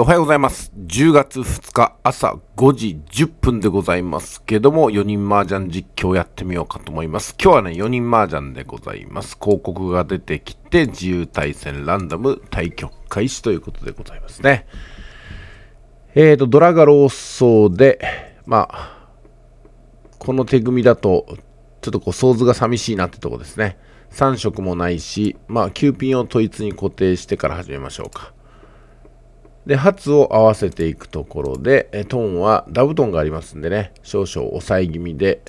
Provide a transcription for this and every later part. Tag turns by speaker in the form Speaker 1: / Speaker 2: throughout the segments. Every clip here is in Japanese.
Speaker 1: おはようございます。10月2日朝5時10分でございますけども、4人麻雀実況やってみようかと思います。今日はね、4人麻雀でございます。広告が出てきて、自由対戦ランダム対局開始ということでございますね。えーと、ドラがローソーで、まあ、この手組だと、ちょっとこう、想像が寂しいなってとこですね。3色もないし、まあ、9ピンを統一に固定してから始めましょうか。で、発を合わせていくところで、えトーンはダブトンがありますんでね、少々抑え気味で、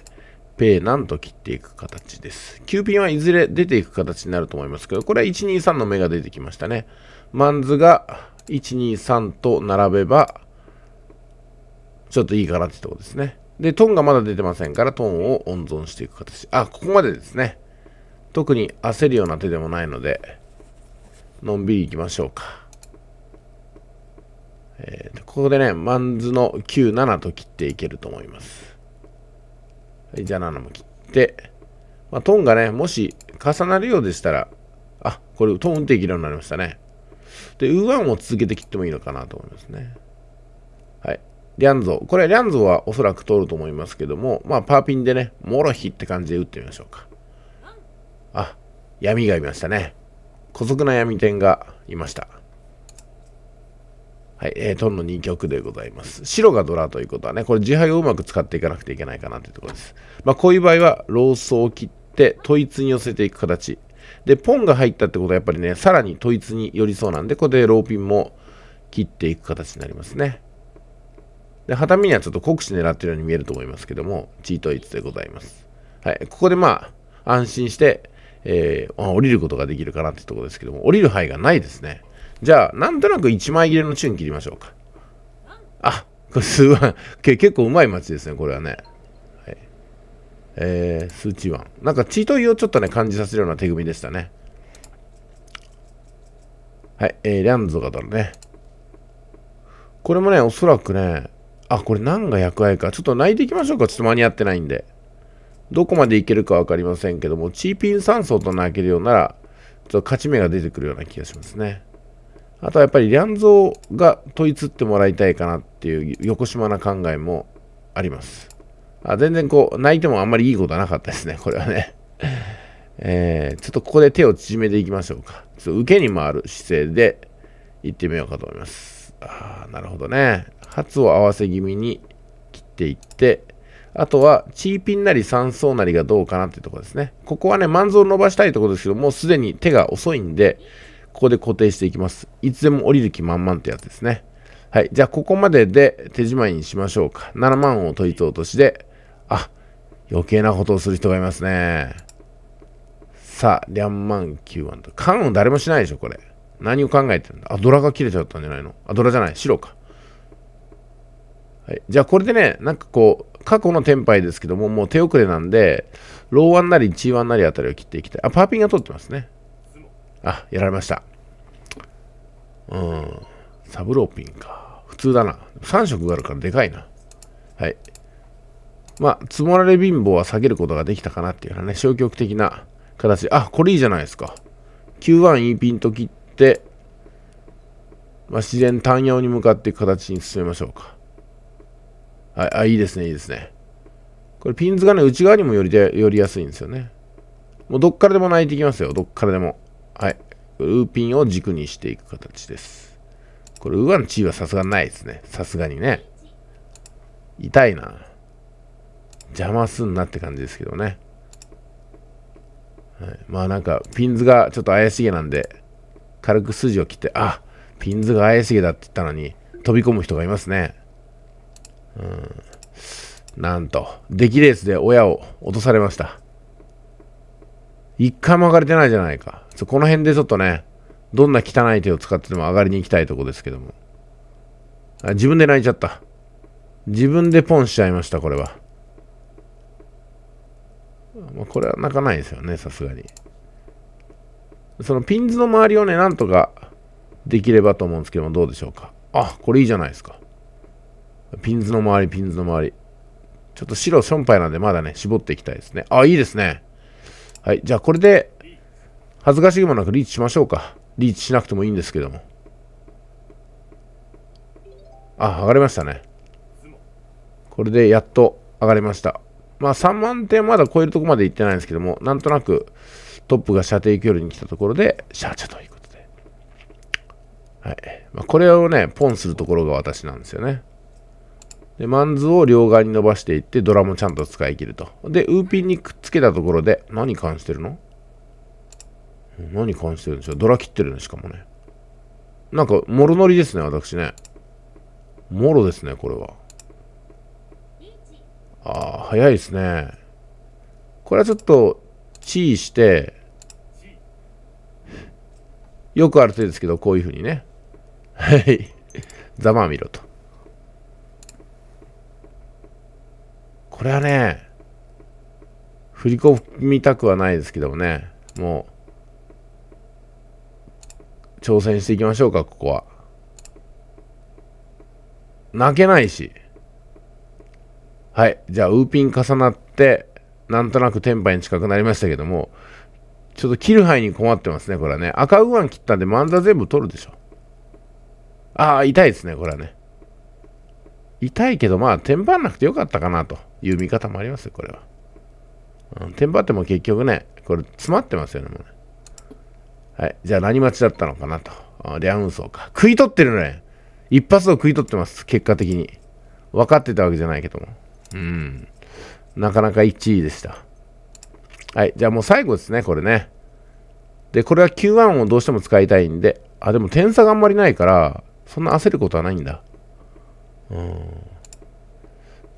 Speaker 1: ペーなんと切っていく形です。9ピンはいずれ出ていく形になると思いますけど、これは123の目が出てきましたね。マンズが123と並べば、ちょっといいかなってとこですね。で、トーンがまだ出てませんから、トーンを温存していく形。あ、ここまでですね。特に焦るような手でもないので、のんびりいきましょうか。えー、ここでね、マンズの97と切っていけると思います。はい、じゃあ7も切って、まあ、トンがね、もし重なるようでしたら、あ、これトン打っていけるようになりましたね。で、u ンを続けて切ってもいいのかなと思いますね。はい。リャンゾー。これ、リャンゾーはおそらく通ると思いますけども、まあ、パーピンでね、モロヒって感じで打ってみましょうか。あ、闇がいましたね。古速な闇点がいました。はい、えー、トンの2曲でございます。白がドラということはね、これ自敗をうまく使っていかなくてはいけないかなというところです。まあ、こういう場合は、ローーを切って、統一に寄せていく形。で、ポンが入ったってことはやっぱりね、さらに統一に寄りそうなんで、ここでローピンも切っていく形になりますね。で、はたみにはちょっと酷使狙ってるように見えると思いますけども、チートイツでございます。はい、ここでまあ、安心して、えー、降りることができるかなってところですけども、降りる範囲がないですね。じゃあ、なんとなく1枚切れのチューン切りましょうか。あ、これすごい、結構うまい街ですね、これはね。はい、えー、数値ン。なんか、チートイをちょっとね、感じさせるような手組みでしたね。はい、えー、リャンズがだろね。これもね、おそらくね、あ、これ何が役割か。ちょっと泣いていきましょうか。ちょっと間に合ってないんで。どこまでいけるか分かりませんけども、チーピン3層と泣けるようなら、ちょっと勝ち目が出てくるような気がしますね。あとはやっぱりリャンゾーが問いつってもらいたいかなっていう横島な考えもあります。あ全然こう、泣いてもあんまりいいことはなかったですね、これはね。えー、ちょっとここで手を縮めていきましょうか。ちょっと受けに回る姿勢でいってみようかと思います。ああ、なるほどね。発を合わせ気味に切っていって、あとは、チーピンなり三層なりがどうかなっていうところですね。ここはね、万を伸ばしたいところですけど、もうすでに手が遅いんで、ここで固定していきます。いつでも降りる気満々ってやつですね。はい。じゃあ、ここまでで手じまいにしましょうか。7万を取り落としで、あ、余計なことをする人がいますね。さあ、2万9万と。ンを誰もしないでしょ、これ。何を考えてるんだ。あ、ドラが切れちゃったんじゃないのあ、ドラじゃない。白か。はい。じゃあ、これでね、なんかこう、過去のテンパイですけども、もう手遅れなんで、ローワンなり、チーワンなりあたりを切っていきたい。あ、パーピンが取ってますね。あ、やられました。うん。サブローピンか。普通だな。3色があるからでかいな。はい。まあ、積もられ貧乏は下げることができたかなっていうようなね、消極的な形。あ、これいいじゃないですか。Q1E ピンと切って、まあ、自然単用に向かっていく形に進めましょうか。はい、あ、いいですね、いいですね。これピンズがね、内側にもよりで、よりやすいんですよね。もうどっからでも泣いてきますよ、どっからでも。はい。ウーピンを軸にしていく形です。これ、ウーアの地位はさすがないですね。さすがにね。痛いな。邪魔すんなって感じですけどね。はい、まあなんか、ピンズがちょっと怪しげなんで、軽く筋を切って、あピンズが怪しげだって言ったのに、飛び込む人がいますね。うん。なんと、出来レースで親を落とされました。一回も上がれてないじゃないか。この辺でちょっとね、どんな汚い手を使ってでも上がりに行きたいとこですけども。あ、自分で泣いちゃった。自分でポンしちゃいました、これは。まあ、これは泣かないですよね、さすがに。そのピンズの周りをね、なんとかできればと思うんですけども、どうでしょうか。あ、これいいじゃないですか。ピンズの周り、ピンズの周り。ちょっと白ションパイなんでまだね、絞っていきたいですね。あ、いいですね。はい。じゃあこれで、恥ずかしげもなくリーチしましょうか。リーチしなくてもいいんですけども。あ、上がりましたね。これでやっと上がりました。まあ3万点まだ超えるとこまで行ってないんですけども、なんとなくトップが射程距離に来たところで、シャーチャということで。はい。まあ、これをね、ポンするところが私なんですよね。で、マンズを両側に伸ばしていって、ドラもちゃんと使い切ると。で、ウーピンにくっつけたところで、何感してるの何感してるんでしょうドラ切ってるね、しかもね。なんか、もろのりですね、私ね。もろですね、これは。ああ、早いですね。これはちょっと、チーして、よくある手ですけど、こういうふうにね。はい。ざまあみろと。これはね、振り込みたくはないですけどもね、もう、挑戦していきましょうか、ここは。泣けないし。はい。じゃあ、ウーピン重なって、なんとなくテンパに近くなりましたけども、ちょっと切る範囲に困ってますね、これはね。赤ウーン切ったんで、漫才全部取るでしょ。ああ、痛いですね、これはね。痛いけど、まあ、テンパんなくてよかったかなという見方もありますよ、これは。うん、テンパっても結局ね、これ詰まってますよね、もうね。はい、じゃあ何待ちだったのかなと。リャンウか。食い取ってるね。一発を食い取ってます、結果的に。分かってたわけじゃないけども。うん。なかなか1位でした。はい、じゃあもう最後ですね、これね。で、これは Q1 をどうしても使いたいんで、あ、でも点差があんまりないから、そんな焦ることはないんだ。うん。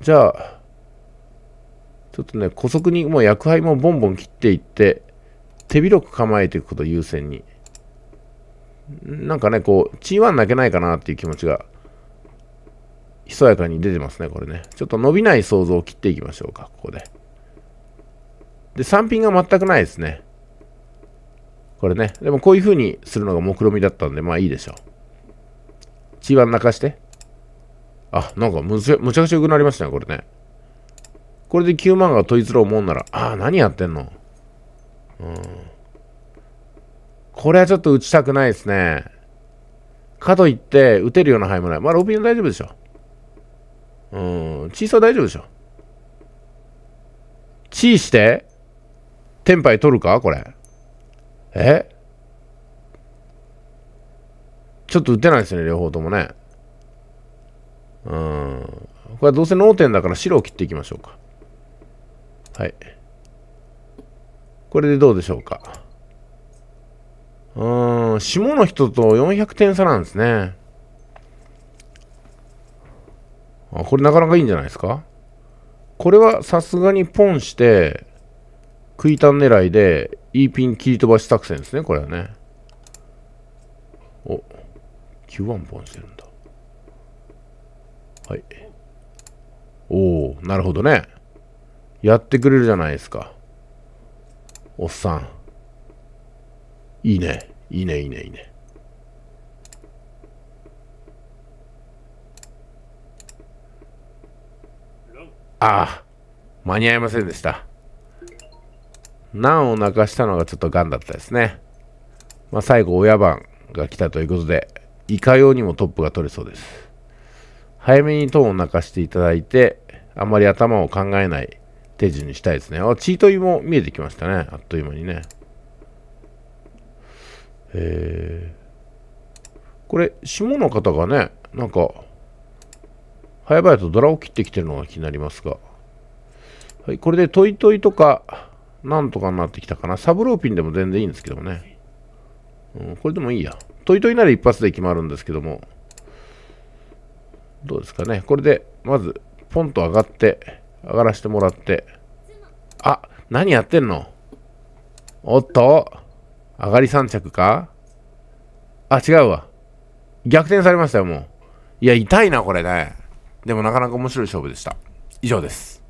Speaker 1: じゃあ、ちょっとね、古速にもう薬杯もボンボン切っていって、手広く構えていくこと優先に。なんかね、こう、チーワン泣けないかなっていう気持ちが、ひそやかに出てますね、これね。ちょっと伸びない想像を切っていきましょうか、ここで。で、3品が全くないですね。これね。でもこういう風にするのが目論見みだったんで、まあいいでしょう。チーワン泣かして。あ、なんかむむちゃくちゃ良くなりましたね、これね。これで9万が問いつろうもんなら、ああ、何やってんのうん。これはちょっと打ちたくないですね。かといって、打てるような範囲もない。まあ、ロビン大丈夫でしょ。うん、小さ大丈夫でしょ。チーして、テンパイ取るかこれ。えちょっと打てないですね、両方ともね。うん。これはどうせ脳天だから白を切っていきましょうか。はい。これでどうでしょうか。うん、下の人と400点差なんですね。あ、これなかなかいいんじゃないですかこれはさすがにポンして、食いん狙いで、いいピン切り飛ばし作戦ですね、これはね。お、9ワンポンしてるはい。おおなるほどね。やってくれるじゃないですか。おっさん。いいね。いいね、いいね、いいね。ああ、間に合いませんでした。難を泣かしたのがちょっとガンだったですね。まあ、最後、親番が来たということで、いかようにもトップが取れそうです。早めにトーンを泣かしていただいて、あんまり頭を考えない手順にしたいですね。あ、チートイも見えてきましたね。あっという間にね。えー、これ、下の方がね、なんか、早々とドラを切ってきてるのが気になりますが。はい、これでトイトイとか、なんとかになってきたかな。サブローピンでも全然いいんですけどもね。うん、これでもいいや。トイトイなら一発で決まるんですけども。どうですかね。これで、まず、ポンと上がって、上がらせてもらって、あ、何やってんのおっと、上がり3着かあ、違うわ。逆転されましたよ、もう。いや、痛いな、これね。でもなかなか面白い勝負でした。以上です。